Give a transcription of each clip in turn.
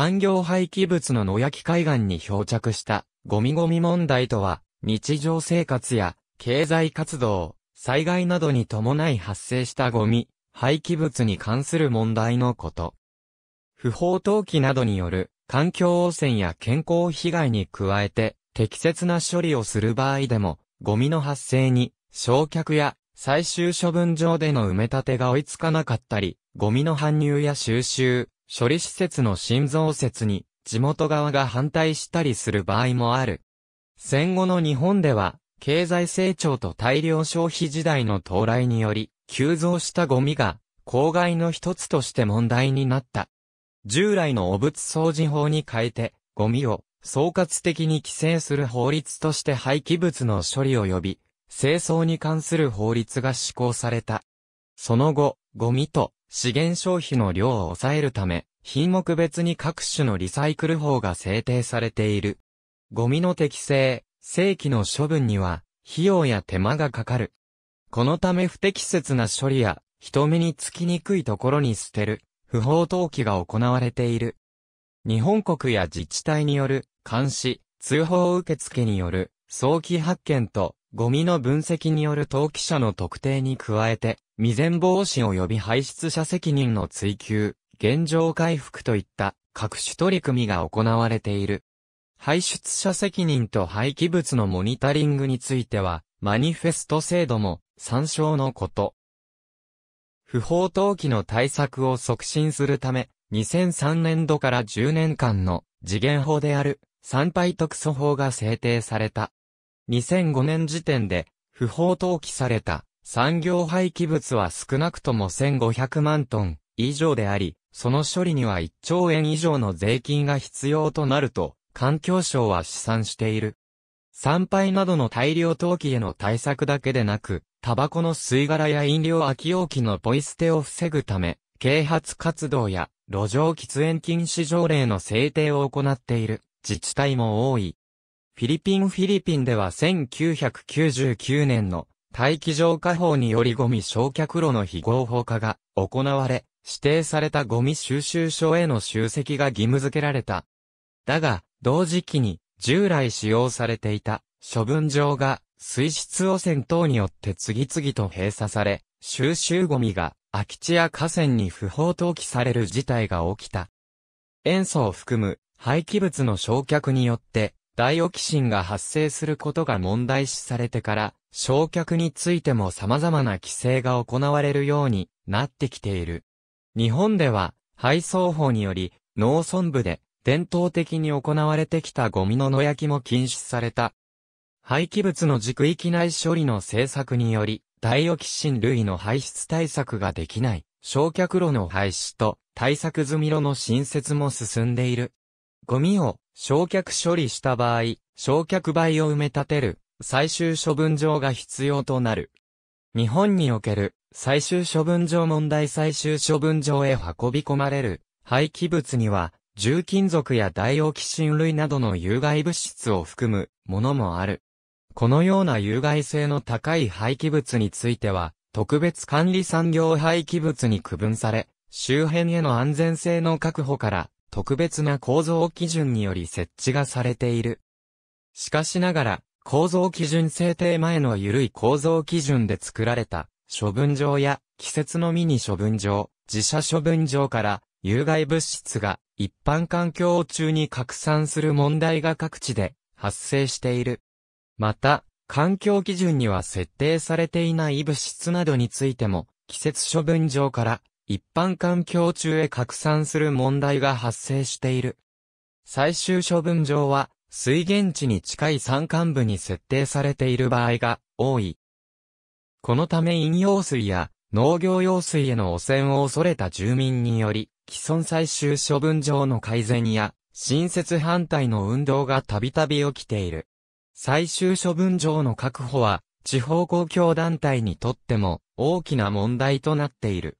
産業廃棄物の野焼き海岸に漂着したゴミゴミ問題とは、日常生活や経済活動、災害などに伴い発生したゴミ、廃棄物に関する問題のこと。不法投棄などによる環境汚染や健康被害に加えて適切な処理をする場合でもゴミの発生に焼却や最終処分場での埋め立てが追いつかなかったりゴミの搬入や収集処理施設の新増設に地元側が反対したりする場合もある。戦後の日本では、経済成長と大量消費時代の到来により、急増したゴミが、公害の一つとして問題になった。従来の汚物掃除法に変えて、ゴミを総括的に規制する法律として廃棄物の処理及び、清掃に関する法律が施行された。その後、ゴミと資源消費の量を抑えるため、品目別に各種のリサイクル法が制定されている。ゴミの適正、正規の処分には、費用や手間がかかる。このため不適切な処理や、人目につきにくいところに捨てる、不法投棄が行われている。日本国や自治体による、監視、通報受付による、早期発見と、ゴミの分析による登記者の特定に加えて、未然防止及び排出者責任の追求、現状回復といった各種取り組みが行われている。排出者責任と廃棄物のモニタリングについては、マニフェスト制度も参照のこと。不法投棄の対策を促進するため、2003年度から10年間の次元法である参拝特措法が制定された。2005年時点で、不法投棄された産業廃棄物は少なくとも1500万トン以上であり、その処理には1兆円以上の税金が必要となると、環境省は試算している。産廃などの大量投棄への対策だけでなく、タバコの吸い殻や飲料空き容器のポイ捨てを防ぐため、啓発活動や路上喫煙禁止条例の制定を行っている自治体も多い。フィリピンフィリピンでは1999年の大気浄化法によりゴミ焼却炉の非合法化が行われ、指定されたゴミ収集所への集積が義務付けられた。だが、同時期に従来使用されていた処分場が水質汚染等によって次々と閉鎖され、収集ゴミが空き地や河川に不法投棄される事態が起きた。塩素を含む廃棄物の焼却によってダイオキシンが発生することが問題視されてから、焼却についても様々な規制が行われるようになってきている。日本では、配送法により、農村部で伝統的に行われてきたゴミの野焼きも禁止された。廃棄物の軸域内処理の政策により、ダイオキシン類の排出対策ができない、焼却炉の廃止と対策済み炉の新設も進んでいる。ゴミを焼却処理した場合、焼却灰を埋め立てる、最終処分場が必要となる。日本における、最終処分場問題最終処分場へ運び込まれる、廃棄物には、重金属や大オキシン類などの有害物質を含むものもある。このような有害性の高い廃棄物については、特別管理産業廃棄物に区分され、周辺への安全性の確保から特別な構造基準により設置がされている。しかしながら、構造基準制定前の緩い構造基準で作られた、処分場や、季節のミニ処分場、自社処分場から、有害物質が、一般環境中に拡散する問題が各地で、発生している。また、環境基準には設定されていない物質などについても、季節処分場から一般環境中へ拡散する問題が発生している。最終処分場は、水源地に近い山間部に設定されている場合が多い。このため飲用水や農業用水への汚染を恐れた住民により、既存最終処分場の改善や、新設反対の運動がたびたび起きている。最終処分場の確保は、地方公共団体にとっても大きな問題となっている。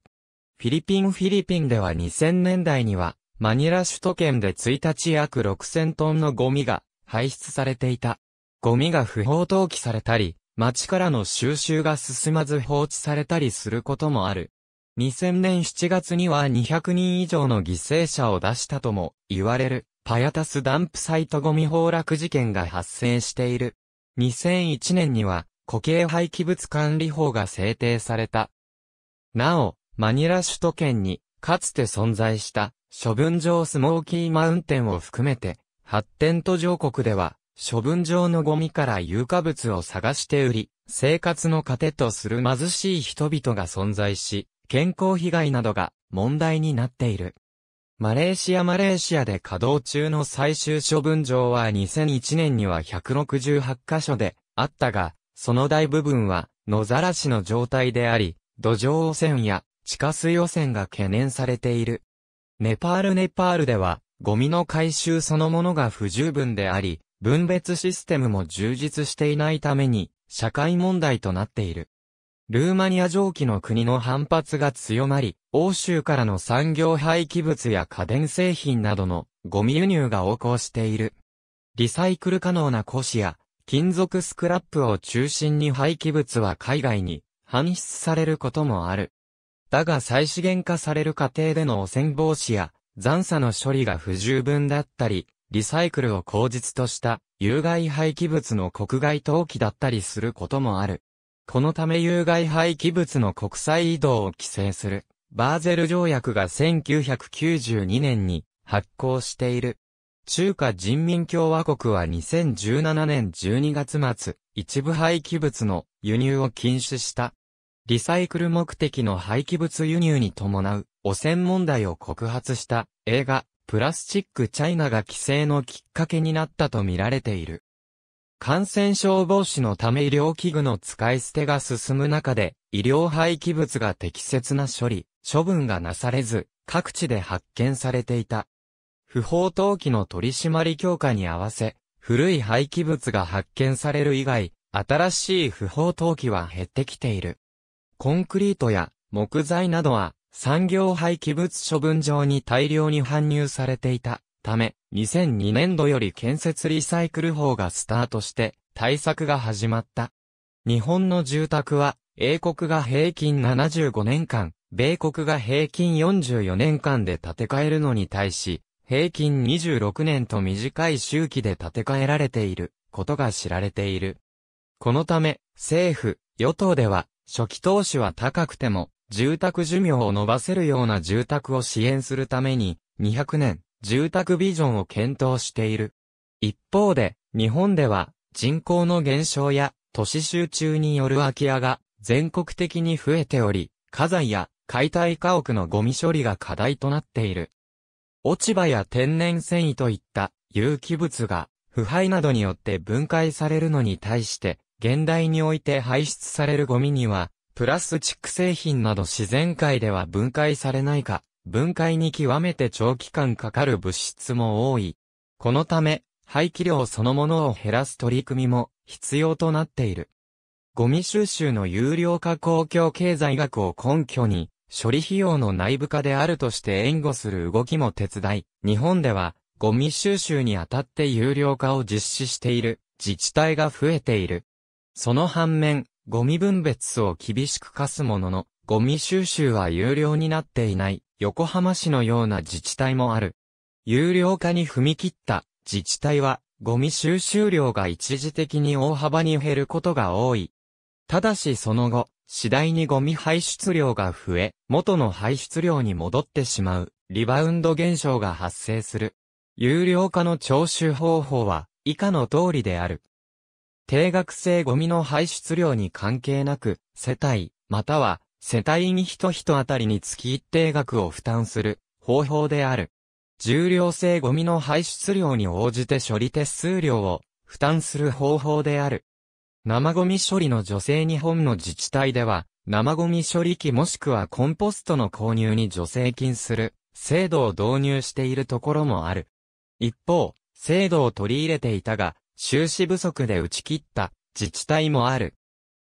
フィリピンフィリピンでは2000年代には、マニラ首都圏で1日約6000トンのゴミが排出されていた。ゴミが不法投棄されたり、町からの収集が進まず放置されたりすることもある。2000年7月には200人以上の犠牲者を出したとも言われるパヤタスダンプサイトゴミ崩落事件が発生している。2001年には固形廃棄物管理法が制定された。なお、マニラ首都圏に、かつて存在した、処分場スモーキーマウンテンを含めて、発展途上国では、処分場のゴミから有価物を探して売り、生活の糧とする貧しい人々が存在し、健康被害などが問題になっている。マレーシアマレーシアで稼働中の最終処分場は2001年には168カ所であったが、その大部分は野ざらしの状態であり、土壌汚染や地下水汚染が懸念されている。ネパールネパールでは、ゴミの回収そのものが不十分であり、分別システムも充実していないために、社会問題となっている。ルーマニア上記の国の反発が強まり、欧州からの産業廃棄物や家電製品などのゴミ輸入が横行している。リサイクル可能な古紙や金属スクラップを中心に廃棄物は海外に搬出されることもある。だが再資源化される過程での汚染防止や残差の処理が不十分だったり、リサイクルを口実とした有害廃棄物の国外投棄だったりすることもある。このため有害廃棄物の国際移動を規制するバーゼル条約が1992年に発行している。中華人民共和国は2017年12月末、一部廃棄物の輸入を禁止した。リサイクル目的の廃棄物輸入に伴う汚染問題を告発した映画プラスチックチャイナが規制のきっかけになったと見られている。感染症防止のため医療器具の使い捨てが進む中で、医療廃棄物が適切な処理、処分がなされず、各地で発見されていた。不法投棄の取締り強化に合わせ、古い廃棄物が発見される以外、新しい不法投棄は減ってきている。コンクリートや木材などは産業廃棄物処分場に大量に搬入されていたため、2002年度より建設リサイクル法がスタートして対策が始まった。日本の住宅は英国が平均75年間、米国が平均44年間で建て替えるのに対し、平均26年と短い周期で建て替えられていることが知られている。このため、政府、与党では、初期投資は高くても、住宅寿命を伸ばせるような住宅を支援するために、200年、住宅ビジョンを検討している。一方で、日本では、人口の減少や、都市集中による空き家が、全国的に増えており、家財や解体家屋のゴミ処理が課題となっている。落ち葉や天然繊維といった有機物が腐敗などによって分解されるのに対して現代において排出されるゴミには、プラスチック製品など自然界では分解されないか、分解に極めて長期間かかる物質も多い。このため、排気量そのものを減らす取り組みも必要となっている。ゴミ収集の有料化公共経済学を根拠に、処理費用の内部化であるとして援護する動きも手伝い、日本では、ゴミ収集にあたって有料化を実施している自治体が増えている。その反面、ゴミ分別を厳しく課すものの、ゴミ収集は有料になっていない横浜市のような自治体もある。有料化に踏み切った自治体はゴミ収集量が一時的に大幅に減ることが多い。ただしその後、次第にゴミ排出量が増え、元の排出量に戻ってしまう、リバウンド現象が発生する。有料化の徴収方法は、以下の通りである。定額制ゴミの排出量に関係なく、世帯、または世帯に人人あたりにつき一定額を負担する方法である。重量性ゴミの排出量に応じて処理手数料を負担する方法である。生ゴミ処理の助成日本の自治体では、生ゴミ処理機もしくはコンポストの購入に助成金する制度を導入しているところもある。一方、制度を取り入れていたが、収支不足で打ち切った自治体もある。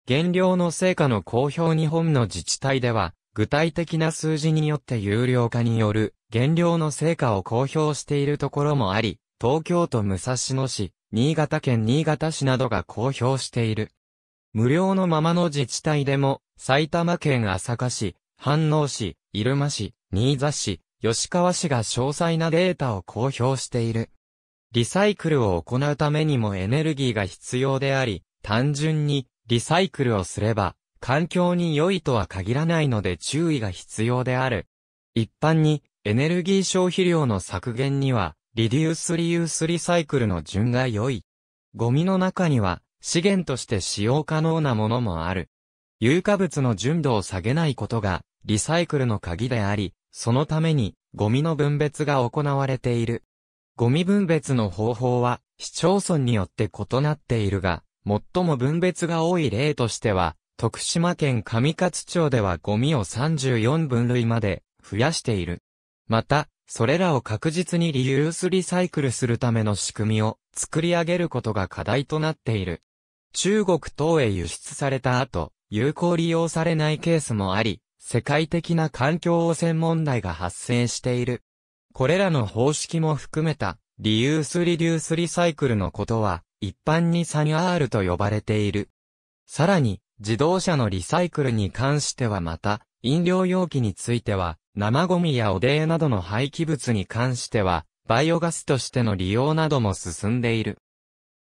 減量の成果の公表日本の自治体では、具体的な数字によって有料化による減量の成果を公表しているところもあり、東京都武蔵野市、新潟県新潟市などが公表している。無料のままの自治体でも、埼玉県朝霞市、飯能市、入間市、新座市、吉川市が詳細なデータを公表している。リサイクルを行うためにもエネルギーが必要であり、単純にリサイクルをすれば、環境に良いとは限らないので注意が必要である。一般に、エネルギー消費量の削減には、リデュース・リユース・リサイクルの順が良い。ゴミの中には、資源として使用可能なものもある。有価物の純度を下げないことが、リサイクルの鍵であり、そのために、ゴミの分別が行われている。ゴミ分別の方法は、市町村によって異なっているが、最も分別が多い例としては、徳島県上勝町ではゴミを34分類まで増やしている。また、それらを確実にリユースリサイクルするための仕組みを作り上げることが課題となっている。中国等へ輸出された後、有効利用されないケースもあり、世界的な環境汚染問題が発生している。これらの方式も含めた、リユースリデュースリサイクルのことは、一般に 3R と呼ばれている。さらに、自動車のリサイクルに関してはまた、飲料容器については、生ゴミやでえなどの廃棄物に関しては、バイオガスとしての利用なども進んでいる。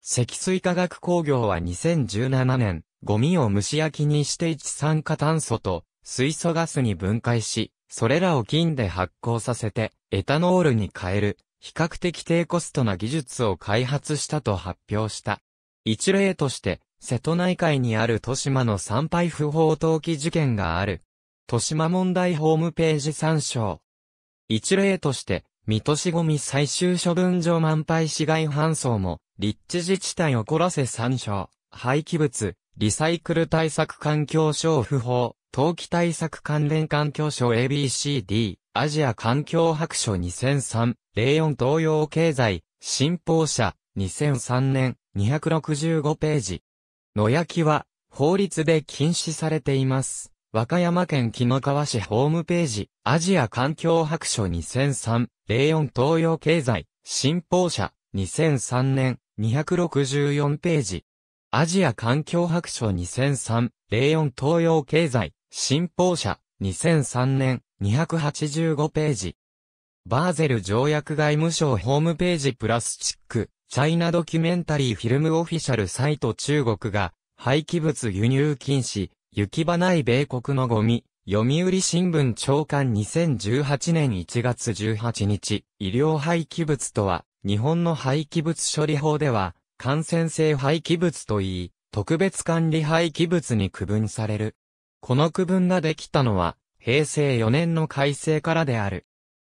積水化学工業は2017年、ゴミを蒸し焼きにして一酸化炭素と水素ガスに分解し、それらを金で発酵させて、エタノールに変える、比較的低コストな技術を開発したと発表した。一例として、瀬戸内海にある豊島の参拝不法投棄事件がある。豊島問題ホームページ参照。一例として、水戸市ゴミ最終処分場満杯市街搬送も、立地自治体怒らせ参照。廃棄物、リサイクル対策環境省不法、投棄対策関連環境省 ABCD。アジア環境白書2003、04東洋経済、新報社、2003年、265ページ。野焼きは、法律で禁止されています。和歌山県木の川市ホームページ、アジア環境白書2003、04東洋経済、新報社、2003年、264ページ。アジア環境白書2003、04東洋経済、新報社、2003年、285ページ。バーゼル条約外務省ホームページプラスチック、チャイナドキュメンタリーフィルムオフィシャルサイト中国が、廃棄物輸入禁止、行き場ない米国のゴミ、読売新聞長官2018年1月18日、医療廃棄物とは、日本の廃棄物処理法では、感染性廃棄物といい、特別管理廃棄物に区分される。この区分ができたのは、平成4年の改正からである。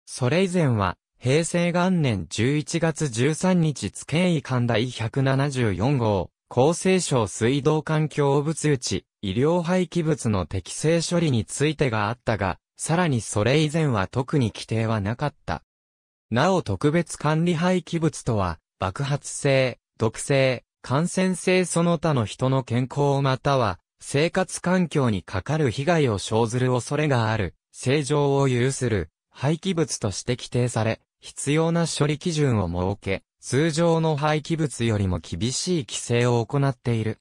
それ以前は、平成元年11月13日津県医館第174号、厚生省水道環境物打ち、医療廃棄物の適正処理についてがあったが、さらにそれ以前は特に規定はなかった。なお特別管理廃棄物とは、爆発性、毒性、感染性その他の人の健康または生活環境にかかる被害を生ずる恐れがある、正常を有する、廃棄物として規定され、必要な処理基準を設け、通常の廃棄物よりも厳しい規制を行っている。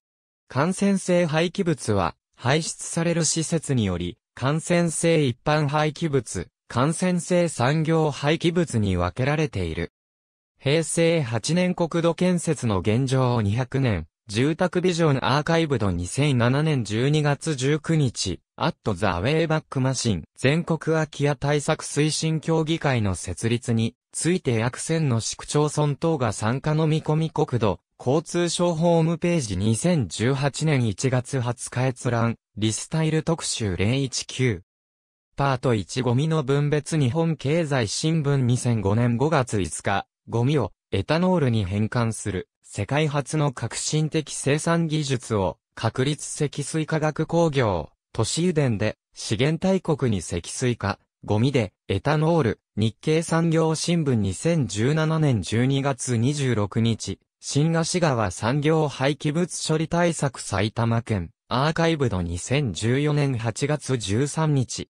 感染性廃棄物は、排出される施設により、感染性一般廃棄物、感染性産業廃棄物に分けられている。平成8年国土建設の現状200年、住宅ビジョンアーカイブド2007年12月19日、アットザ・ウェイバックマシン全国空き家対策推進協議会の設立について約1000の市区町村等が参加の見込み国土交通省ホームページ2018年1月20日閲覧リスタイル特集019パート1ゴミの分別日本経済新聞2005年5月5日ゴミをエタノールに変換する世界初の革新的生産技術を、確立積水化学工業、都市油田で、資源大国に積水化、ゴミで、エタノール、日経産業新聞2017年12月26日、新河川産業廃棄物処理対策埼玉県、アーカイブド2014年8月13日。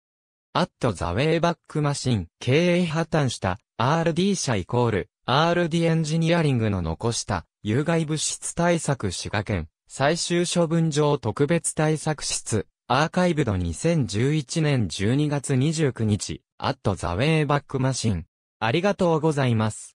アットザウェイバックマシン、経営破綻した、RD 社イコール、RD エンジニアリングの残した、有害物質対策滋賀県、最終処分場特別対策室、アーカイブド2011年12月29日、アットザウェイバックマシン。ありがとうございます。